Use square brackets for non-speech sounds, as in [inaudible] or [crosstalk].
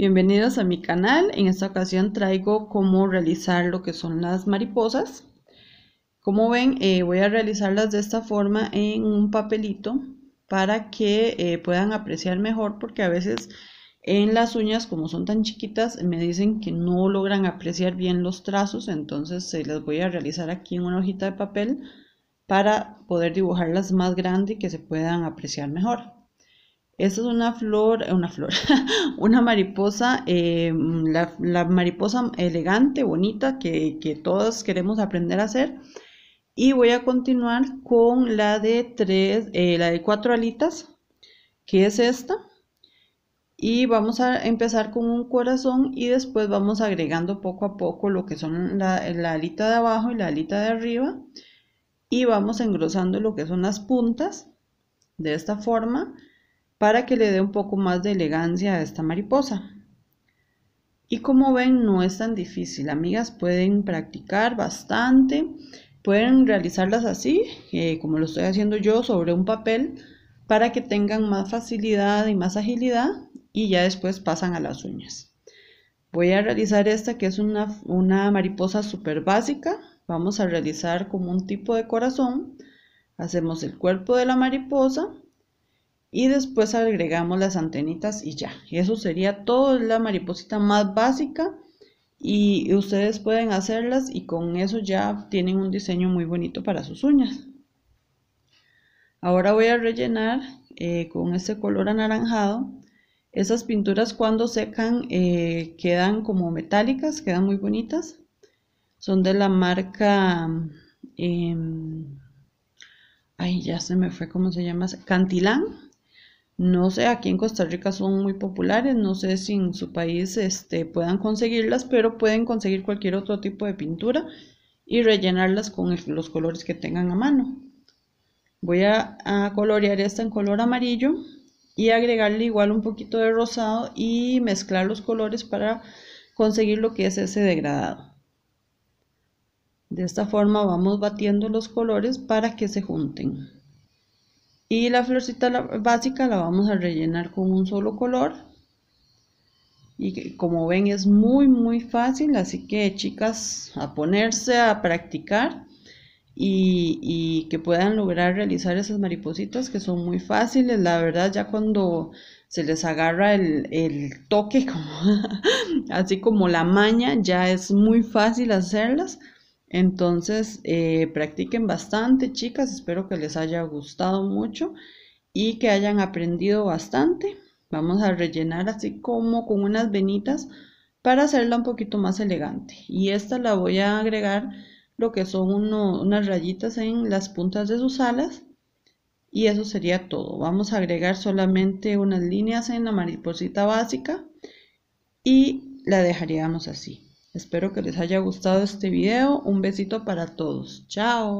Bienvenidos a mi canal. En esta ocasión traigo cómo realizar lo que son las mariposas. Como ven, eh, voy a realizarlas de esta forma en un papelito para que eh, puedan apreciar mejor porque a veces en las uñas, como son tan chiquitas, me dicen que no logran apreciar bien los trazos, entonces se las voy a realizar aquí en una hojita de papel para poder dibujarlas más grande y que se puedan apreciar mejor. Esta es una flor, eh, una flor, [laughs] una mariposa, eh, la, mariposa elegante, bonita, que, todos queremos aprender a hacer. Y voy a continuar con la de tres, eh, la de cuatro alitas, que es esta. Y vamos a empezar con un corazón y después vamos agregando poco a poco lo que son la, la alita de abajo y la alita de arriba. Y vamos engrosando lo que son las puntas de esta forma para que le dé un poco más de elegancia a esta mariposa. Y como ven, no es tan difícil. Amigas, pueden practicar bastante, pueden realizarlas así, eh, como lo estoy haciendo yo, sobre un papel, para que tengan más facilidad y más agilidad y ya después pasan a las uñas. Voy a realizar esta que es una, una mariposa súper básica. Vamos a realizar como un tipo de corazón. Hacemos el cuerpo de la mariposa y después agregamos las antenitas y ya. Eso sería todo, la mariposita más básica y ustedes pueden hacerlas y con eso ya tienen un diseño muy bonito para sus uñas. Ahora voy a rellenar eh, con este color anaranjado. Esas pinturas cuando secan eh, quedan como metálicas, quedan muy bonitas. Son de la marca... Em, ay, ya se me fue, ¿cómo se llama? Cantilán no sé, aquí en Costa Rica son muy populares, no sé si en su país este, puedan conseguirlas, pero pueden conseguir cualquier otro tipo de pintura y rellenarlas con los colores que tengan a mano. Voy a colorear esta en color amarillo y agregarle igual un poquito de rosado y mezclar los colores para conseguir lo que es ese degradado. De esta forma vamos batiendo los colores para que se junten y la florcita básica la vamos a rellenar con un solo color y como ven es muy muy fácil así que chicas a ponerse a practicar y, que puedan lograr realizar esas maripositas que son muy fáciles la verdad ya cuando se les agarra el, toque [laughs] así como la maña ya es muy fácil hacerlas entonces, eh, practiquen bastante, chicas. Espero que les haya gustado mucho y que hayan aprendido bastante. Vamos a rellenar así como con unas venitas para hacerla un poquito más elegante. Y esta la voy a agregar lo que son unas rayitas en las puntas de sus alas. Y eso sería todo. Vamos a agregar solamente unas líneas en la mariposita básica y la dejaríamos así. Espero que les haya gustado este video. Un besito para todos. Chao.